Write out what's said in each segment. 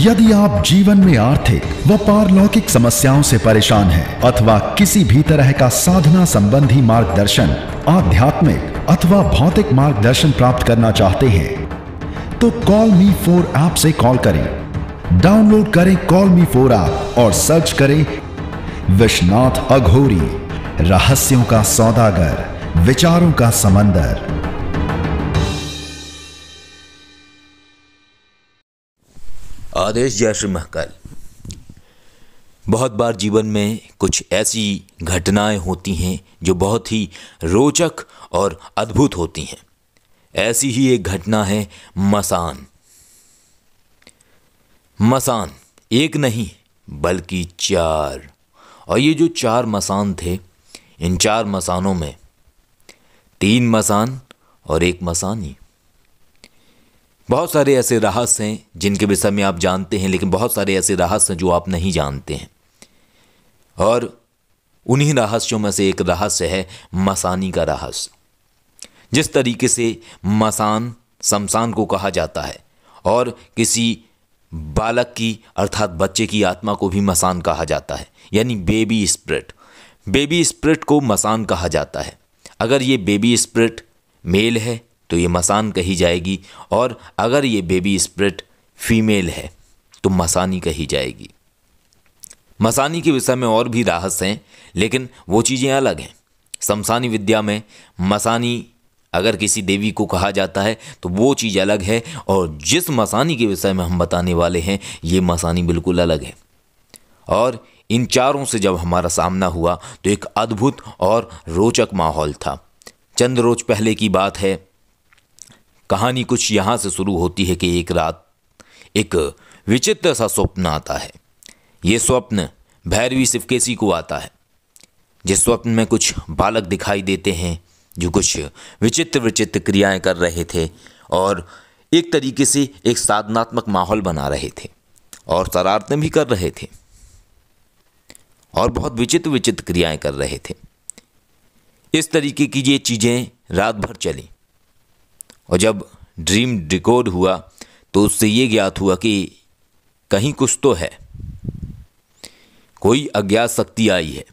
यदि आप जीवन में आर्थिक व पारलौकिक समस्याओं से परेशान हैं अथवा किसी भी तरह का साधना संबंधी मार्गदर्शन आध्यात्मिक अथवा भौतिक मार्गदर्शन प्राप्त करना चाहते हैं तो कॉल मी फोर ऐप से कॉल करें डाउनलोड करें कॉल मी फोर ऐप और सर्च करें विश्वनाथ अघोरी रहस्यों का सौदागर विचारों का समंदर आदेश जय श्री महाकाल बहुत बार जीवन में कुछ ऐसी घटनाएं होती हैं जो बहुत ही रोचक और अद्भुत होती हैं ऐसी ही एक घटना है मसान मसान एक नहीं बल्कि चार और ये जो चार मसान थे इन चार मसानों में तीन मसान और एक मसानी बहुत सारे ऐसे रहस्य हैं जिनके विषय में आप जानते हैं लेकिन बहुत सारे ऐसे रहस्य हैं जो आप नहीं जानते हैं और उन्हीं रहस्यों में से एक रहस्य है मसानी का रहस्य जिस तरीके से मसान शमशान को कहा जाता है और किसी बालक की अर्थात बच्चे की आत्मा को भी मसान कहा जाता है यानी बेबी स्प्रिट बेबी स्प्रिट को मसान कहा जाता है अगर ये बेबी स्प्रिट मेल है तो ये मसान कही जाएगी और अगर ये बेबी स्प्रिट फीमेल है तो मसानी कही जाएगी मसानी के विषय में और भी राहस हैं लेकिन वो चीज़ें अलग हैं समसानी विद्या में मसानी अगर किसी देवी को कहा जाता है तो वो चीज़ अलग है और जिस मसानी के विषय में हम बताने वाले हैं ये मसानी बिल्कुल अलग है और इन चारों से जब हमारा सामना हुआ तो एक अद्भुत और रोचक माहौल था चंद रोज पहले की बात है कहानी कुछ यहाँ से शुरू होती है कि एक रात एक विचित्र सा स्वप्न आता है ये स्वप्न भैरवी शिवकेशी को आता है जिस स्वप्न में कुछ बालक दिखाई देते हैं जो कुछ विचित्र विचित्र क्रियाएं कर रहे थे और एक तरीके से एक साधनात्मक माहौल बना रहे थे और शरारतें भी कर रहे थे और बहुत विचित्र विचित्र क्रियाएं कर रहे थे इस तरीके की ये चीज़ें रात भर चली और जब ड्रीम डिकोड हुआ तो उससे ये ज्ञात हुआ कि कहीं कुछ तो है कोई अज्ञात शक्ति आई है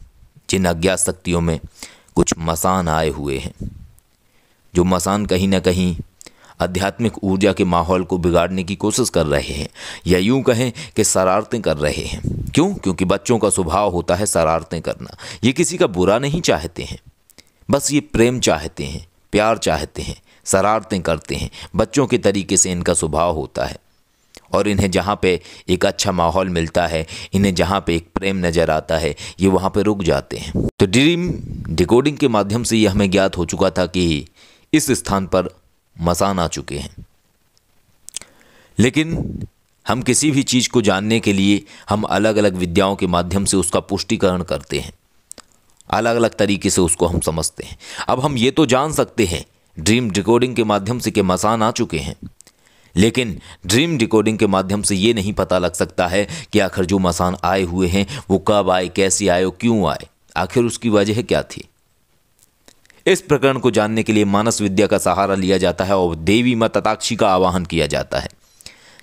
जिन अज्ञात शक्तियों में कुछ मसान आए हुए हैं जो मसान कहीं ना कहीं आध्यात्मिक ऊर्जा के माहौल को बिगाड़ने की कोशिश कर रहे हैं या यूं कहें कि शरारतें कर रहे हैं क्यों क्योंकि बच्चों का स्वभाव होता है शरारतें करना ये किसी का बुरा नहीं चाहते हैं बस ये प्रेम चाहते हैं प्यार चाहते हैं शरारतें करते हैं बच्चों के तरीके से इनका स्वभाव होता है और इन्हें जहाँ पे एक अच्छा माहौल मिलता है इन्हें जहाँ पे एक प्रेम नज़र आता है ये वहाँ पे रुक जाते हैं तो ड्रीम डिकोडिंग के माध्यम से ये हमें ज्ञात हो चुका था कि इस स्थान पर मसान आ चुके हैं लेकिन हम किसी भी चीज़ को जानने के लिए हम अलग अलग विद्याओं के माध्यम से उसका पुष्टिकरण करते हैं अलग अलग तरीके से उसको हम समझते हैं अब हम ये तो जान सकते हैं ड्रीम डिकोडिंग के माध्यम से के मसान आ चुके हैं लेकिन ड्रीम डिकोडिंग के माध्यम से ये नहीं पता लग सकता है कि आखिर जो मसान आए हुए हैं वो कब आए कैसे आए और क्यों आए आखिर उसकी वजह क्या थी इस प्रकरण को जानने के लिए मानस विद्या का सहारा लिया जाता है और देवी माँ तताक्षी का आवाहन किया जाता है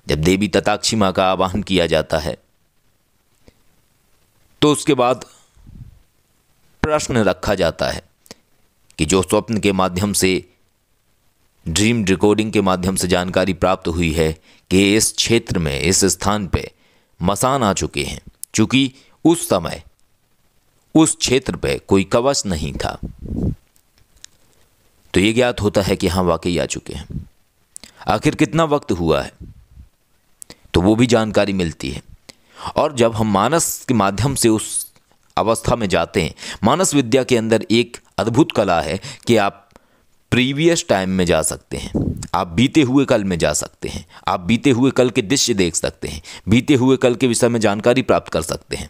जब देवी तताक्षी माँ का आवाहन किया जाता है तो उसके बाद प्रश्न रखा जाता है कि जो स्वप्न के माध्यम से ड्रीम रिकॉर्डिंग के माध्यम से जानकारी प्राप्त हुई है कि इस क्षेत्र में इस स्थान पे मसान आ चुके हैं क्योंकि उस समय उस क्षेत्र पे कोई कवच नहीं था तो ये ज्ञात होता है कि हाँ वाकई आ चुके हैं आखिर कितना वक्त हुआ है तो वो भी जानकारी मिलती है और जब हम मानस के माध्यम से उस अवस्था में जाते हैं मानस विद्या के अंदर एक अद्भुत कला है कि आप प्रीवियस टाइम में जा सकते हैं आप बीते हुए कल में जा सकते हैं आप बीते हुए कल के दृश्य देख सकते हैं बीते हुए कल के विषय में जानकारी प्राप्त कर सकते हैं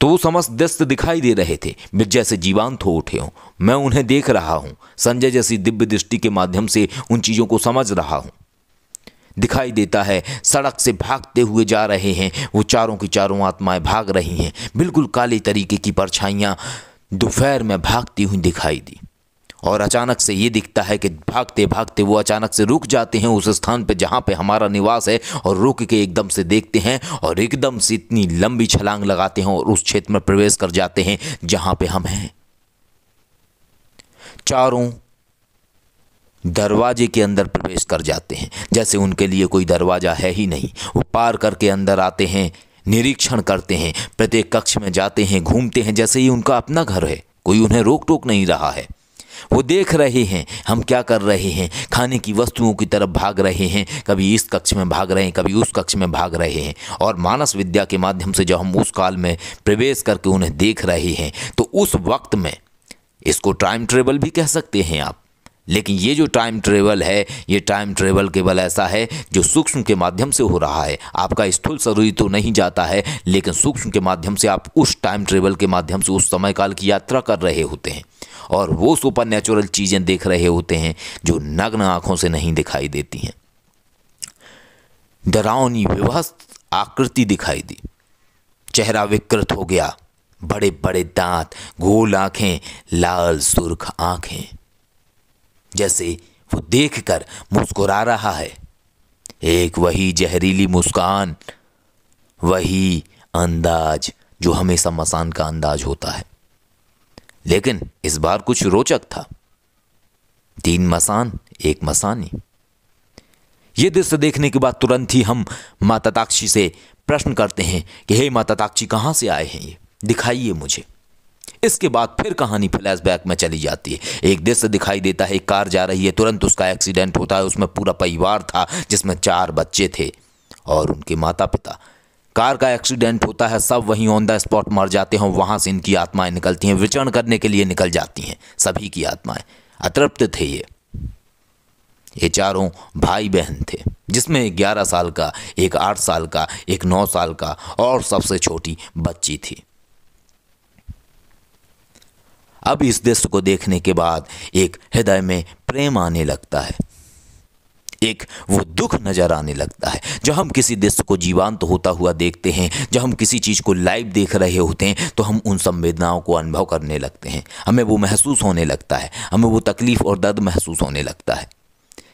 तो वो समस्त दस्त दिखाई दे रहे थे मैं जैसे जीवांत हो उठे हों मैं उन्हें देख रहा हूँ संजय जैसी दिव्य दृष्टि के माध्यम से उन चीज़ों को समझ रहा हूँ दिखाई देता है सड़क से भागते हुए जा रहे हैं वो चारों की चारों आत्माएं भाग रही हैं बिल्कुल काले तरीके की परछाइयाँ दोपहर में भागती हुई दिखाई दी और अचानक से ये दिखता है कि भागते भागते वो अचानक से रुक जाते हैं उस स्थान पर जहाँ पे हमारा निवास है और रुक के एकदम से देखते हैं और एकदम से इतनी लंबी छलांग लगाते हैं और उस क्षेत्र में प्रवेश कर जाते हैं जहाँ पे हम हैं चारों दरवाजे के अंदर प्रवेश कर जाते हैं जैसे उनके लिए कोई दरवाज़ा है ही नहीं वो पार करके अंदर आते हैं निरीक्षण करते हैं प्रत्येक कक्ष में जाते हैं घूमते हैं जैसे ही उनका अपना घर है कोई उन्हें रोक टोक नहीं रहा है वो देख रहे हैं हम क्या कर रहे हैं खाने की वस्तुओं की तरफ भाग रहे हैं कभी इस कक्ष में भाग रहे हैं कभी उस कक्ष में भाग रहे हैं और मानस विद्या के माध्यम से जब हम उस काल में प्रवेश करके उन्हें देख रहे हैं तो उस वक्त में इसको टाइम ट्रेवल भी कह सकते हैं आप लेकिन ये जो टाइम ट्रेवल है ये टाइम ट्रेवल केवल ऐसा है जो सूक्ष्म के माध्यम से हो रहा है आपका स्थूल शरीर तो नहीं जाता है लेकिन सूक्ष्म के माध्यम से आप उस टाइम ट्रेवल के माध्यम से उस समय काल की यात्रा कर रहे होते हैं और वो सुपर नेचुरल चीज़ें देख रहे होते हैं जो नग्न आँखों से नहीं दिखाई देती हैं डरावनी विवस्त आकृति दिखाई दी चेहरा विकृत हो गया बड़े बड़े दांत गोल आंखें लाल सुर्ख आंखें जैसे वो देखकर मुस्कुरा रहा है एक वही जहरीली मुस्कान वही अंदाज जो हमेशा मसान का अंदाज होता है लेकिन इस बार कुछ रोचक था तीन मसान एक मसानी ये दृश्य देखने के बाद तुरंत ही हम माता ताक्षी से प्रश्न करते हैं कि हे माता ताक्षी से आए हैं ये दिखाइए मुझे इसके बाद फिर कहानी फ्लैशबैक में चली जाती है एक दृश्य दिखाई देता है एक कार जा रही है तुरंत उसका एक्सीडेंट होता है उसमें पूरा परिवार था जिसमें चार बच्चे थे और उनके माता पिता कार का एक्सीडेंट होता है सब वहीं ऑन द स्पॉट मर जाते हैं वहाँ से इनकी आत्माएं निकलती हैं विचरण करने के लिए निकल जाती हैं सभी की आत्माएं अतृप्त थे ये ये चारों भाई बहन थे जिसमें ग्यारह साल का एक आठ साल का एक नौ साल का और सबसे छोटी बच्ची थी अब इस दृश्य को देखने के बाद एक हृदय में प्रेम आने लगता है एक वो दुख नज़र आने लगता है जब हम किसी दृश्य को जीवांत तो होता हुआ देखते हैं जब हम किसी चीज़ को लाइव देख रहे होते हैं तो हम उन संवेदनाओं को अनुभव करने लगते हैं हमें वो महसूस होने लगता है हमें वो तकलीफ़ और दर्द महसूस होने लगता है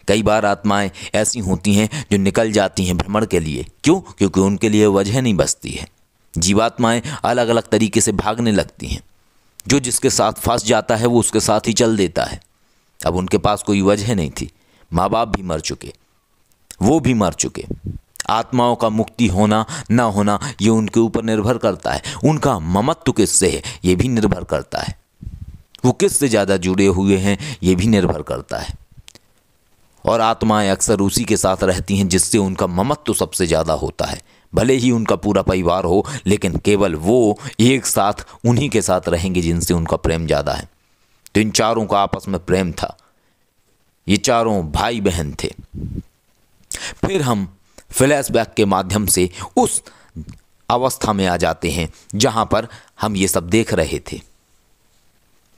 कई बार आत्माएं ऐसी होती हैं जो निकल जाती हैं भ्रमण के लिए क्यों क्योंकि उनके लिए वजह नहीं बचती है जीवात्माएं अलग अलग तरीके से भागने लगती हैं जो जिसके साथ फंस जाता है वो उसके साथ ही चल देता है अब उनके पास कोई वजह नहीं थी माँ बाप भी मर चुके वो भी मर चुके आत्माओं का मुक्ति होना ना होना ये उनके ऊपर निर्भर करता है उनका ममत्व किससे है ये भी निर्भर करता है वो किससे ज़्यादा जुड़े हुए हैं ये भी निर्भर करता है और आत्माएं अक्सर उसी के साथ रहती हैं जिससे उनका ममत्व तो सबसे ज़्यादा होता है भले ही उनका पूरा परिवार हो लेकिन केवल वो एक साथ उन्हीं के साथ रहेंगे जिनसे उनका प्रेम ज़्यादा है तो इन चारों का आपस में प्रेम था ये चारों भाई बहन थे फिर हम फ्लैशबैक के माध्यम से उस अवस्था में आ जाते हैं जहां पर हम ये सब देख रहे थे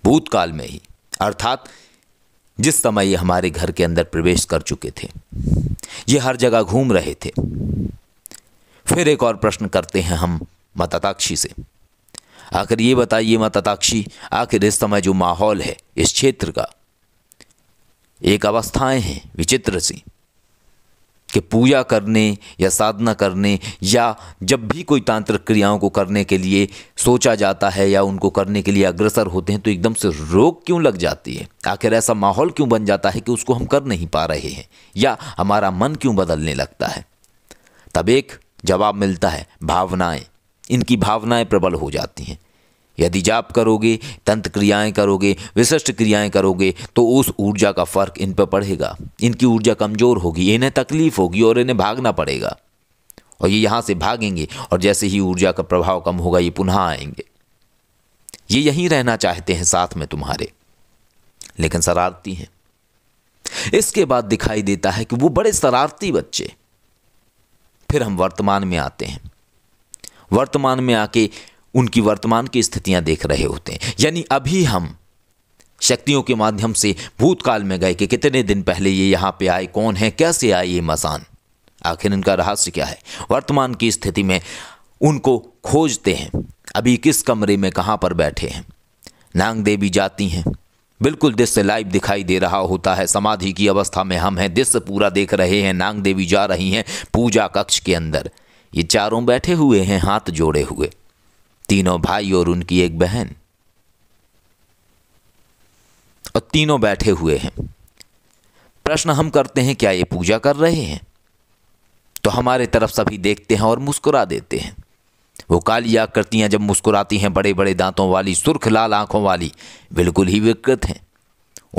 भूतकाल में ही अर्थात जिस समय ये हमारे घर के अंदर प्रवेश कर चुके थे ये हर जगह घूम रहे थे फिर एक और प्रश्न करते हैं हम मतताक्षी से आखिर ये बताइए मतताक्षी आखिर इस समय जो माहौल है इस क्षेत्र का एक अवस्थाएं हैं विचित्र सी कि पूजा करने या साधना करने या जब भी कोई तांत्रिक क्रियाओं को करने के लिए सोचा जाता है या उनको करने के लिए अग्रसर होते हैं तो एकदम से रोक क्यों लग जाती है आखिर ऐसा माहौल क्यों बन जाता है कि उसको हम कर नहीं पा रहे हैं या हमारा मन क्यों बदलने लगता है तब एक जवाब मिलता है भावनाएं इनकी भावनाएं प्रबल हो जाती हैं यदि जाप करोगे तंत्र क्रियाएं करोगे विशिष्ट क्रियाएं करोगे तो उस ऊर्जा का फर्क इन पर पड़ेगा इनकी ऊर्जा कमज़ोर होगी इन्हें तकलीफ होगी और इन्हें भागना पड़ेगा और ये यहां से भागेंगे और जैसे ही ऊर्जा का प्रभाव कम होगा ये पुनः आएंगे ये यहीं रहना चाहते हैं साथ में तुम्हारे लेकिन शरारती हैं इसके बाद दिखाई देता है कि वो बड़े शरारती बच्चे फिर हम वर्तमान में आते हैं वर्तमान में आके उनकी वर्तमान की स्थितियां देख रहे होते हैं यानी अभी हम शक्तियों के माध्यम से भूतकाल में गए कि कितने दिन पहले ये यहाँ पे आए कौन है कैसे आए ये मसान आखिर इनका रहस्य क्या है वर्तमान की स्थिति में उनको खोजते हैं अभी किस कमरे में कहाँ पर बैठे हैं नांग देवी जाती हैं बिल्कुल दृश्य लाइव दिखाई दे रहा होता है समाधि की अवस्था में हम हैं दृश्य पूरा देख रहे हैं नांग देवी जा रही हैं पूजा कक्ष के अंदर ये चारों बैठे हुए हैं हाथ जोड़े हुए तीनों भाई और उनकी एक बहन और तीनों बैठे हुए हैं प्रश्न हम करते हैं क्या ये पूजा कर रहे हैं तो हमारे तरफ सभी देखते हैं और मुस्कुरा देते हैं वो काली आकृतियाँ जब मुस्कुराती हैं बड़े बड़े दांतों वाली सुर्ख लाल आँखों वाली बिल्कुल ही विकृत हैं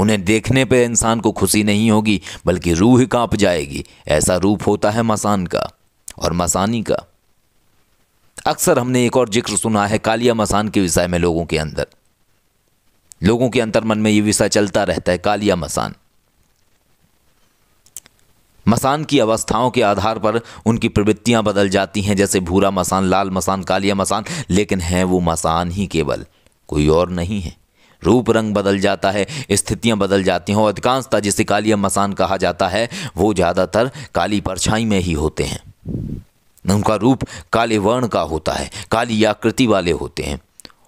उन्हें देखने पर इंसान को खुशी नहीं होगी बल्कि रूह कांप जाएगी ऐसा रूप होता है मसान का और मसानी का अक्सर हमने एक और जिक्र सुना है कालिया मसान के विषय में लोगों के अंदर लोगों के अंतर मन में यह विषय चलता रहता है कालिया मसान मसान की अवस्थाओं के आधार पर उनकी प्रवृत्तियां बदल जाती हैं जैसे भूरा मसान लाल मसान कालिया मसान लेकिन है वो मसान ही केवल कोई और नहीं है रूप रंग बदल जाता है स्थितियां बदल जाती हैं और अधिकांशता जिसे कालिया मसान कहा जाता है वो ज़्यादातर काली परछाई में ही होते हैं उनका रूप काले वर्ण का होता है काली आकृति वाले होते हैं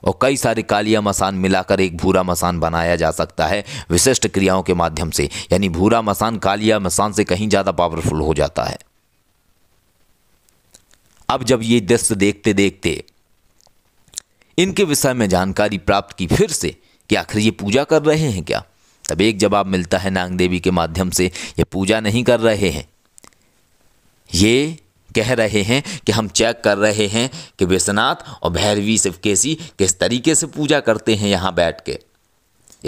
और कई सारे कालिया मसान मिलाकर एक भूरा मसान बनाया जा सकता है विशिष्ट क्रियाओं के माध्यम से यानी भूरा मसान कालिया मसान से कहीं ज़्यादा पावरफुल हो जाता है अब जब ये दृश्य देखते देखते इनके विषय में जानकारी प्राप्त की फिर से कि आखिर ये पूजा कर रहे हैं क्या तब एक जवाब मिलता है नांग देवी के माध्यम से ये पूजा नहीं कर रहे हैं ये कह रहे हैं कि हम चेक कर रहे हैं कि विश्वनाथ और भैरवी शिव केसी किस तरीके से पूजा करते हैं यहाँ बैठ के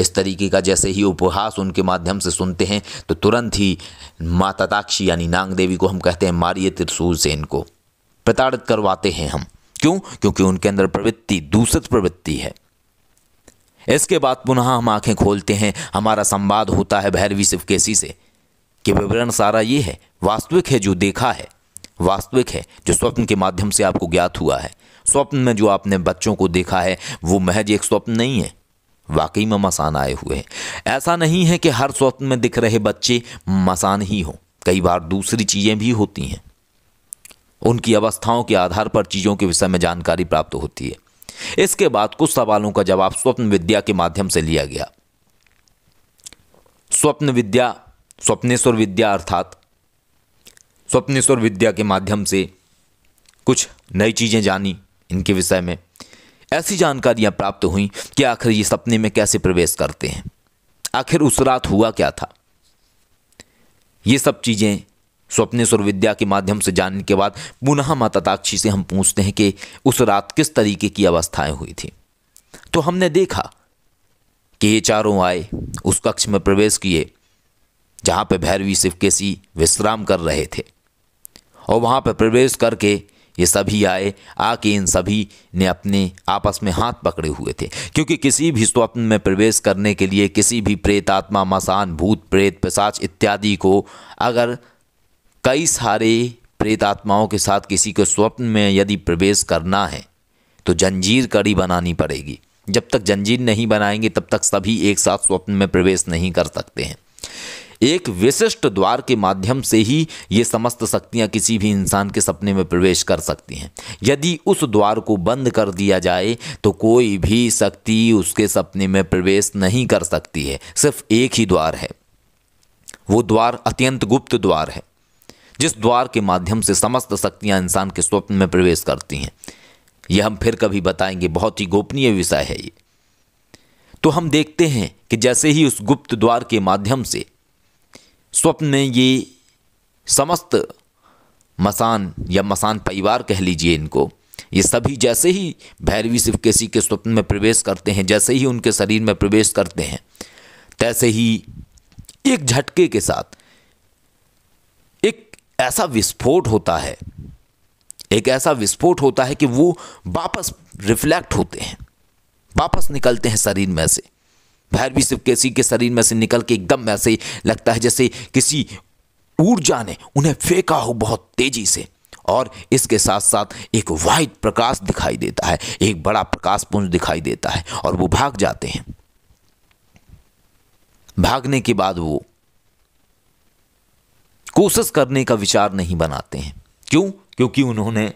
इस तरीके का जैसे ही उपहास उनके माध्यम से सुनते हैं तो तुरंत ही माता यानी नांग देवी को हम कहते हैं मारिए त्रिशूल से इनको प्रताड़ित करवाते हैं हम क्यों क्योंकि उनके अंदर प्रवृत्ति दूषित प्रवृत्ति है इसके बाद पुनः हम आंखें खोलते हैं हमारा संवाद होता है भैरवी शिवकेशी से कि विवरण सारा ये है वास्तविक है जो देखा है वास्तविक है जो स्वप्न के माध्यम से आपको ज्ञात हुआ है स्वप्न में जो आपने बच्चों को देखा है वो महज एक स्वप्न नहीं है वाकई में मसान आए हुए हैं ऐसा नहीं है कि हर स्वप्न में दिख रहे बच्चे मसान ही हों कई बार दूसरी चीज़ें भी होती हैं उनकी अवस्थाओं के आधार पर चीज़ों के विषय में जानकारी प्राप्त होती है इसके बाद कुछ सवालों का जवाब स्वप्न विद्या के माध्यम से लिया गया स्वप्न विद्या स्वप्नेश्वर विद्या अर्थात स्वप्नेश्वर विद्या के माध्यम से कुछ नई चीज़ें जानी इनके विषय में ऐसी जानकारियाँ प्राप्त हुई कि आखिर ये सपने में कैसे प्रवेश करते हैं आखिर उस रात हुआ क्या था ये सब चीज़ें स्वप्नेश्वर विद्या के माध्यम से जानने के बाद पुनः माताक्षी से हम पूछते हैं कि उस रात किस तरीके की अवस्थाएं हुई थी तो हमने देखा कि ये चारों आए उस कक्ष में प्रवेश किए जहाँ पे भैरवी शिवकेशी विश्राम कर रहे थे और वहाँ पर प्रवेश करके ये सभी आए आके इन सभी ने अपने आपस में हाथ पकड़े हुए थे क्योंकि किसी भी स्वप्न में प्रवेश करने के लिए किसी भी प्रेत आत्मा मसान भूत प्रेत पिशाच इत्यादि को अगर कई सारे प्रेत आत्माओं के साथ किसी के स्वप्न में यदि प्रवेश करना है तो जंजीर कड़ी बनानी पड़ेगी जब तक जंजीर नहीं बनाएंगे तब तक सभी एक साथ स्वप्न में प्रवेश नहीं कर सकते हैं एक विशिष्ट द्वार के माध्यम से ही ये समस्त शक्तियाँ किसी भी इंसान के सपने में प्रवेश कर सकती हैं यदि उस द्वार को बंद कर दिया जाए तो कोई भी शक्ति उसके सपने में प्रवेश नहीं कर सकती है सिर्फ एक ही द्वार है वो द्वार अत्यंत गुप्त द्वार है जिस द्वार के माध्यम से समस्त शक्तियाँ इंसान के स्वप्न में प्रवेश करती हैं यह हम फिर कभी बताएंगे बहुत ही गोपनीय विषय है ये तो हम देखते हैं कि जैसे ही उस गुप्त द्वार के माध्यम से स्वप्न में ये समस्त मसान या मसान परिवार कह लीजिए इनको ये सभी जैसे ही भैरवी शिव केसी के स्वप्न में प्रवेश करते हैं जैसे ही उनके शरीर में प्रवेश करते हैं तैसे ही एक झटके के साथ एक ऐसा विस्फोट होता है एक ऐसा विस्फोट होता है कि वो वापस रिफ्लेक्ट होते हैं वापस निकलते हैं शरीर में से भी सिर्फ किसी के शरीर में से निकल के एकदम ऐसे लगता है जैसे किसी ऊर्जा ने उन्हें फेंका हो बहुत तेजी से और इसके साथ साथ एक वाइट प्रकाश दिखाई देता है एक बड़ा प्रकाश पुंज दिखाई देता है और वो भाग जाते हैं भागने के बाद वो कोशिश करने का विचार नहीं बनाते हैं क्यों क्योंकि उन्होंने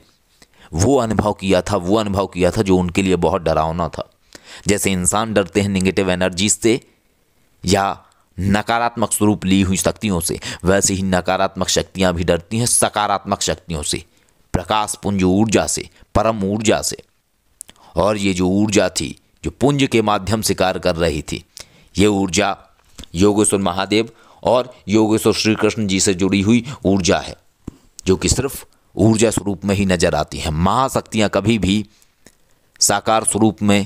वो अनुभव किया था वो अनुभव किया था जो उनके लिए बहुत डरावना था जैसे इंसान डरते हैं निगेटिव एनर्जी से या नकारात्मक स्वरूप ली हुई शक्तियों से वैसे ही नकारात्मक शक्तियां भी डरती हैं सकारात्मक शक्तियों से प्रकाश पुंज ऊर्जा से परम ऊर्जा से और ये जो ऊर्जा थी जो पुंज के माध्यम से कार्य कर रही थी ये ऊर्जा योगेश्वर महादेव और योगेश्वर श्री कृष्ण जी से जुड़ी हुई ऊर्जा है जो कि सिर्फ ऊर्जा स्वरूप में ही नज़र आती है महाशक्तियाँ कभी भी साकार स्वरूप में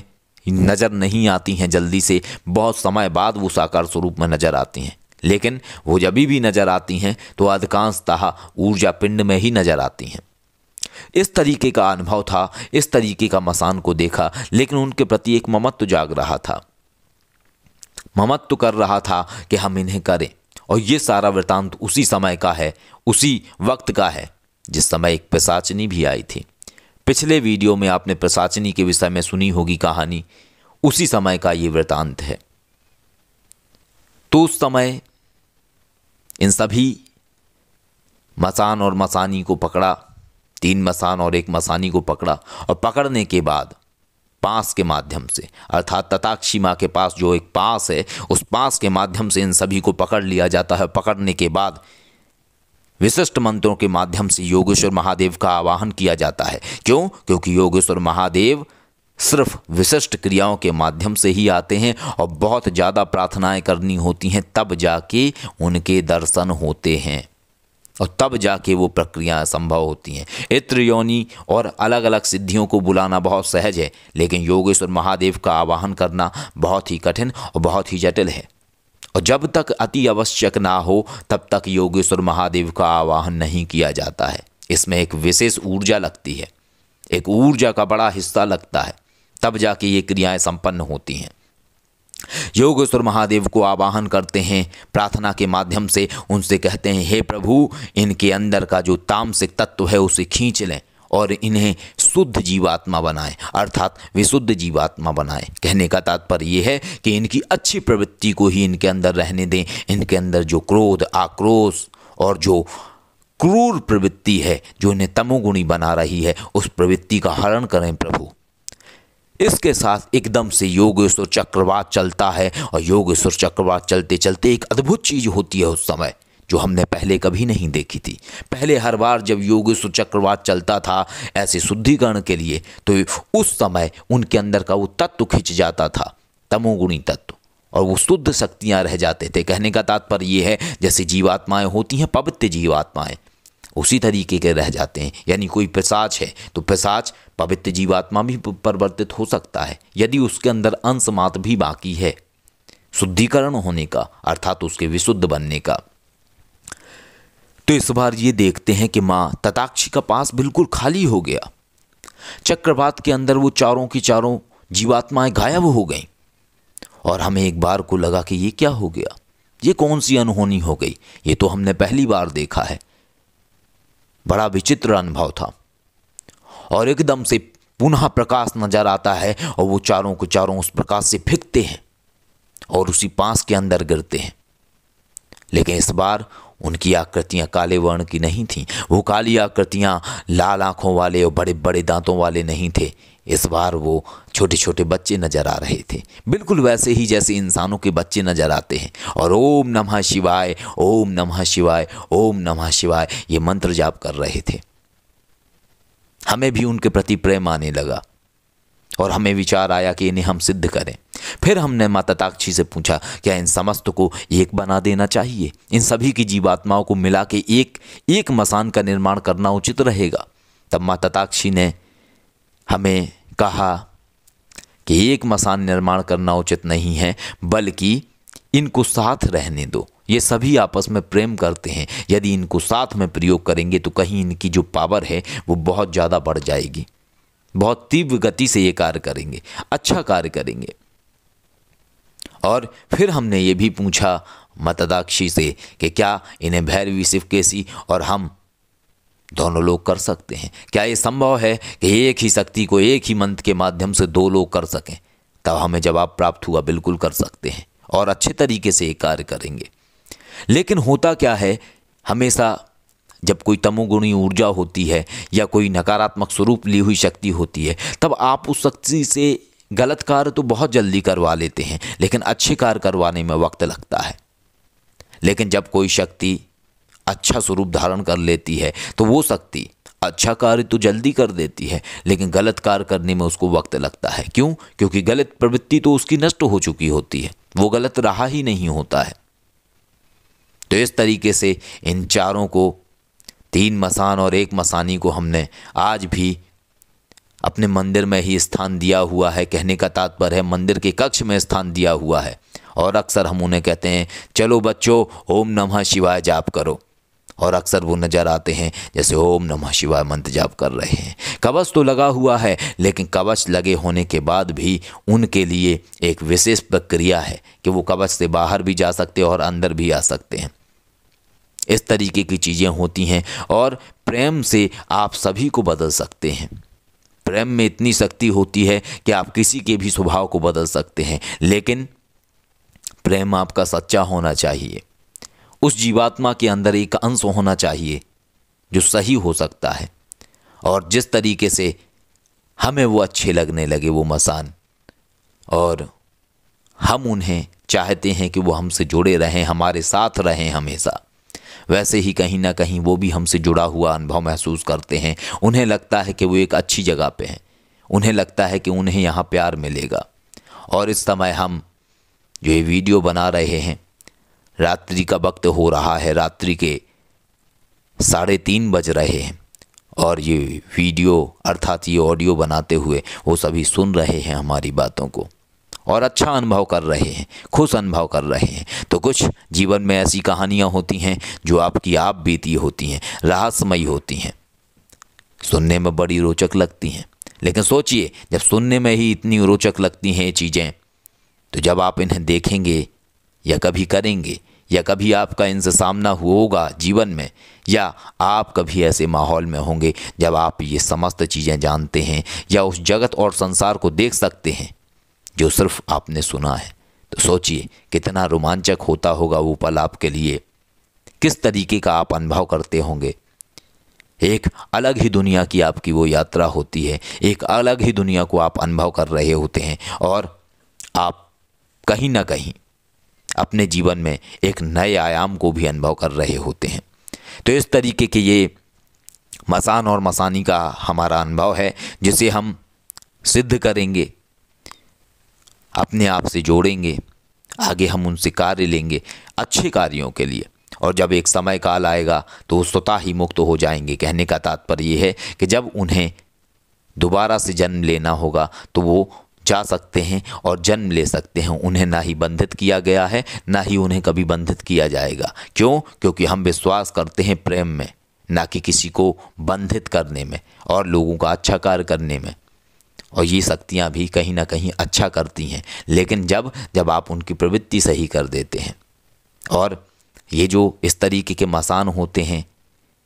नज़र नहीं आती हैं जल्दी से बहुत समय बाद वो साकार स्वरूप में नज़र आती हैं लेकिन वो जब भी नज़र आती हैं तो अधिकांशतः ऊर्जा पिंड में ही नज़र आती हैं इस तरीके का अनुभव था इस तरीके का मसान को देखा लेकिन उनके प्रति एक ममत्व जाग रहा था ममत्व कर रहा था कि हम इन्हें करें और ये सारा वृतांत उसी समय का है उसी वक्त का है जिस समय एक पिसाचनी भी आई थी पिछले वीडियो में आपने प्रसाचनी के विषय में सुनी होगी कहानी उसी समय का ये वृतांत है तो उस समय इन सभी मसान और मसानी को पकड़ा तीन मसान और एक मसानी को पकड़ा और पकड़ने के बाद पास के माध्यम से अर्थात तताक्षी माँ के पास जो एक पास है उस पास के माध्यम से इन सभी को पकड़ लिया जाता है पकड़ने के बाद विशिष्ट मंत्रों के माध्यम से योगेश्वर महादेव का आवाहन किया जाता है क्यों क्योंकि योगेश्वर महादेव सिर्फ विशिष्ट क्रियाओं के माध्यम से ही आते हैं और बहुत ज़्यादा प्रार्थनाएं करनी होती हैं तब जाके उनके दर्शन होते हैं और तब जाके वो प्रक्रियाएं संभव होती हैं इत्र योनि और अलग अलग सिद्धियों को बुलाना बहुत सहज है लेकिन योगेश्वर महादेव का आवाहन करना बहुत ही कठिन और बहुत ही जटिल है और जब तक अति आवश्यक ना हो तब तक योगेश्वर महादेव का आवाहन नहीं किया जाता है इसमें एक विशेष ऊर्जा लगती है एक ऊर्जा का बड़ा हिस्सा लगता है तब जाके ये क्रियाएं संपन्न होती हैं योगेश्वर महादेव को आवाहन करते हैं प्रार्थना के माध्यम से उनसे कहते हैं हे प्रभु इनके अंदर का जो तामसिक तत्व है उसे खींच लें और इन्हें शुद्ध जीवात्मा बनाए अर्थात विशुद्ध जीवात्मा बनाए कहने का तात्पर्य यह है कि इनकी अच्छी प्रवृत्ति को ही इनके अंदर रहने दें इनके अंदर जो क्रोध आक्रोश और जो क्रूर प्रवृत्ति है जो इन्हें तमोगुणी बना रही है उस प्रवृत्ति का हरण करें प्रभु इसके साथ एकदम से योगेश्वर चक्रवात चलता है और योगेश्वर चक्रवात चलते चलते एक अद्भुत चीज़ होती है उस समय जो हमने पहले कभी नहीं देखी थी पहले हर बार जब योगेश चक्रवात चलता था ऐसे शुद्धिकरण के लिए तो उस समय उनके अंदर का वो तत्व खिंच जाता था तमोगुणी तत्व और वो शुद्ध शक्तियाँ रह जाते थे कहने का तात्पर्य ये है जैसे जीवात्माएँ होती हैं पवित्र जीवात्माएं उसी तरीके के रह जाते हैं यानी कोई पिसाच है तो पिसाच पवित्र जीवात्मा भी परिवर्तित हो सकता है यदि उसके अंदर अंश मात भी बाकी है शुद्धिकरण होने का अर्थात उसके विशुद्ध बनने का तो इस बार ये देखते हैं कि माँ तताक्षी का पास बिल्कुल खाली हो गया चक्रवात के अंदर वो चारों की चारों जीवात्माएं गायब हो गईं और हमें एक बार को लगा कि ये क्या हो गया ये कौन सी अनहोनी हो गई ये तो हमने पहली बार देखा है बड़ा विचित्र अनुभव था और एकदम से पुनः प्रकाश नजर आता है और वो चारों को चारों उस प्रकाश से फिकते हैं और उसी पास के अंदर गिरते हैं लेकिन इस बार उनकी आकृतियाँ काले वर्ण की नहीं थीं वो काली आकृतियाँ लाल आँखों वाले और बड़े बड़े दांतों वाले नहीं थे इस बार वो छोटे छोटे बच्चे नज़र आ रहे थे बिल्कुल वैसे ही जैसे इंसानों के बच्चे नज़र आते हैं और ओम नमः शिवाय ओम नमः शिवाय ओम नमः शिवाय ये मंत्र जाप कर रहे थे हमें भी उनके प्रति प्रेम आने लगा और हमें विचार आया कि इन्हें हम सिद्ध करें फिर हमने माता ताक्षी से पूछा क्या इन समस्त को एक बना देना चाहिए इन सभी की जीवात्माओं को मिला के एक एक मसान का निर्माण करना उचित रहेगा तब माता ताक्षी ने हमें कहा कि एक मसान निर्माण करना उचित नहीं है बल्कि इनको साथ रहने दो ये सभी आपस में प्रेम करते हैं यदि इनको साथ में प्रयोग करेंगे तो कहीं इनकी जो पावर है वो बहुत ज़्यादा बढ़ जाएगी बहुत तीव्र गति से ये कार्य करेंगे अच्छा कार्य करेंगे और फिर हमने ये भी पूछा मतदाक्षी से कि क्या इन्हें भैरवी सिर्फ केसी और हम दोनों लोग कर सकते हैं क्या ये संभव है कि एक ही शक्ति को एक ही मंत्र के माध्यम से दो लोग कर सकें तब हमें जवाब प्राप्त हुआ बिल्कुल कर सकते हैं और अच्छे तरीके से ये कार्य करेंगे लेकिन होता क्या है हमेशा जब कोई तमोगुणी ऊर्जा होती है या कोई नकारात्मक स्वरूप ली हुई शक्ति होती है तब आप उस शक्ति से गलत कार्य तो बहुत जल्दी करवा लेते हैं लेकिन अच्छे कार्य करवाने में वक्त लगता है लेकिन जब कोई शक्ति अच्छा स्वरूप धारण कर लेती है तो वो शक्ति अच्छा कार्य तो जल्दी कर देती है लेकिन गलत कार्य करने में उसको वक्त लगता है क्यों क्योंकि गलत प्रवृत्ति तो उसकी नष्ट हो चुकी होती है वो गलत रहा ही नहीं होता है तो इस तरीके से इन चारों को तीन मसान और एक मसानी को हमने आज भी अपने मंदिर में ही स्थान दिया हुआ है कहने का तात्पर्य है मंदिर के कक्ष में स्थान दिया हुआ है और अक्सर हम उन्हें कहते हैं चलो बच्चों ओम नमः शिवाय जाप करो और अक्सर वो नज़र आते हैं जैसे ओम नमः शिवाय मंत्र जाप कर रहे हैं कवच तो लगा हुआ है लेकिन कवच लगे होने के बाद भी उनके लिए एक विशेष प्रक्रिया है कि वो कवच से बाहर भी जा सकते हैं और अंदर भी आ सकते हैं इस तरीके की चीज़ें होती हैं और प्रेम से आप सभी को बदल सकते हैं प्रेम में इतनी शक्ति होती है कि आप किसी के भी स्वभाव को बदल सकते हैं लेकिन प्रेम आपका सच्चा होना चाहिए उस जीवात्मा के अंदर एक अंश होना चाहिए जो सही हो सकता है और जिस तरीके से हमें वो अच्छे लगने लगे वो मसान और हम उन्हें चाहते हैं कि वो हमसे जुड़े रहें हमारे साथ रहें हमेशा वैसे ही कहीं ना कहीं वो भी हमसे जुड़ा हुआ अनुभव महसूस करते हैं उन्हें लगता है कि वो एक अच्छी जगह पे हैं उन्हें लगता है कि उन्हें यहाँ प्यार मिलेगा और इस समय हम जो ये वीडियो बना रहे हैं रात्रि का वक्त हो रहा है रात्रि के साढ़े तीन बज रहे हैं और ये वीडियो अर्थात ये ऑडियो बनाते हुए वो सभी सुन रहे हैं हमारी बातों को और अच्छा अनुभव कर रहे हैं खुश अनुभव कर रहे हैं तो कुछ जीवन में ऐसी कहानियाँ होती हैं जो आपकी आप बीती होती हैं रहस्यमयी होती हैं सुनने में बड़ी रोचक लगती हैं लेकिन सोचिए जब सुनने में ही इतनी रोचक लगती हैं चीज़ें तो जब आप इन्हें देखेंगे या कभी करेंगे या कभी आपका इनसे सामना होगा जीवन में या आप कभी ऐसे माहौल में होंगे जब आप ये समस्त चीज़ें जानते हैं या उस जगत और संसार को देख सकते हैं जो सिर्फ आपने सुना है तो सोचिए कितना रोमांचक होता होगा वो पल आपके लिए किस तरीके का आप अनुभव करते होंगे एक अलग ही दुनिया की आपकी वो यात्रा होती है एक अलग ही दुनिया को आप अनुभव कर रहे होते हैं और आप कहीं ना कहीं अपने जीवन में एक नए आयाम को भी अनुभव कर रहे होते हैं तो इस तरीके के ये मसान और मसानी का हमारा अनुभव है जिसे हम सिद्ध करेंगे अपने आप से जोड़ेंगे आगे हम उनसे कार्य लेंगे अच्छे कार्यों के लिए और जब एक समय काल आएगा तो वो स्वतः ही मुक्त हो जाएंगे कहने का तात्पर्य यह है कि जब उन्हें दोबारा से जन्म लेना होगा तो वो जा सकते हैं और जन्म ले सकते हैं उन्हें ना ही बंधित किया गया है ना ही उन्हें कभी बंधित किया जाएगा क्यों क्योंकि हम विश्वास करते हैं प्रेम में ना कि किसी को बंधित करने में और लोगों का अच्छा कार्य करने में और ये शक्तियाँ भी कहीं ना कहीं अच्छा करती हैं लेकिन जब जब आप उनकी प्रवृत्ति सही कर देते हैं और ये जो इस तरीके के मसान होते हैं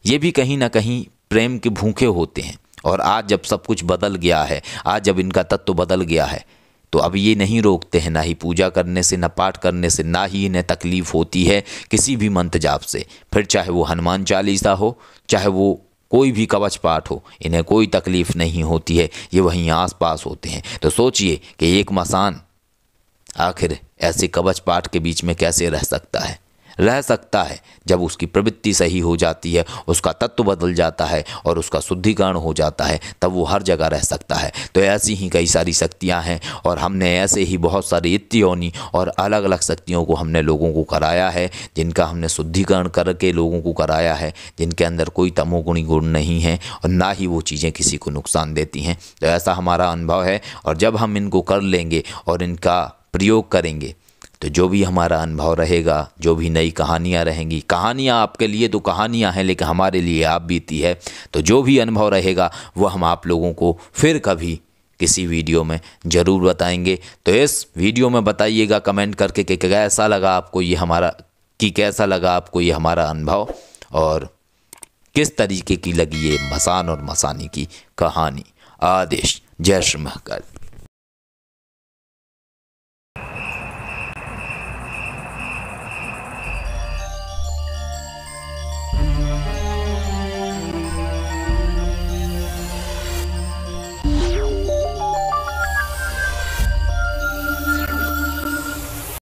ये भी कहीं ना कहीं प्रेम के भूखे होते हैं और आज जब सब कुछ बदल गया है आज जब इनका तत्व बदल गया है तो अब ये नहीं रोकते हैं ना ही पूजा करने से ना पाठ करने से ना ही इन्हें तकलीफ़ होती है किसी भी मंत्र जाप से फिर चाहे वो हनुमान चालीसा हो चाहे वो कोई भी कवच पाठ हो इन्हें कोई तकलीफ़ नहीं होती है ये वहीं आसपास होते हैं तो सोचिए कि एक मसान आखिर ऐसे कवच पाठ के बीच में कैसे रह सकता है रह सकता है जब उसकी प्रवृत्ति सही हो जाती है उसका तत्व बदल जाता है और उसका शुद्धिकरण हो जाता है तब वो हर जगह रह सकता है तो ऐसी ही कई सारी शक्तियाँ हैं और हमने ऐसे ही बहुत सारी इतनी और अलग अलग शक्तियों को हमने लोगों को कराया है जिनका हमने शुद्धिकरण करके लोगों को कराया है जिनके अंदर कोई तमोगुणी गुण नहीं है और ना ही वो चीज़ें किसी को नुकसान देती हैं तो ऐसा हमारा अनुभव है और जब हम इनको कर लेंगे और इनका प्रयोग करेंगे तो जो भी हमारा अनुभव रहेगा जो भी नई कहानियाँ रहेंगी कहानियाँ आपके लिए तो कहानियाँ हैं लेकिन हमारे लिए आप बीती है तो जो भी अनुभव रहेगा वह हम आप लोगों को फिर कभी किसी वीडियो में ज़रूर बताएंगे तो इस वीडियो में बताइएगा कमेंट करके कि कैसा लगा आपको ये हमारा कि कैसा लगा आपको ये हमारा अनुभव और किस तरीके की लगी ये मसान और मसानी की कहानी आदेश जय श्री महाकाल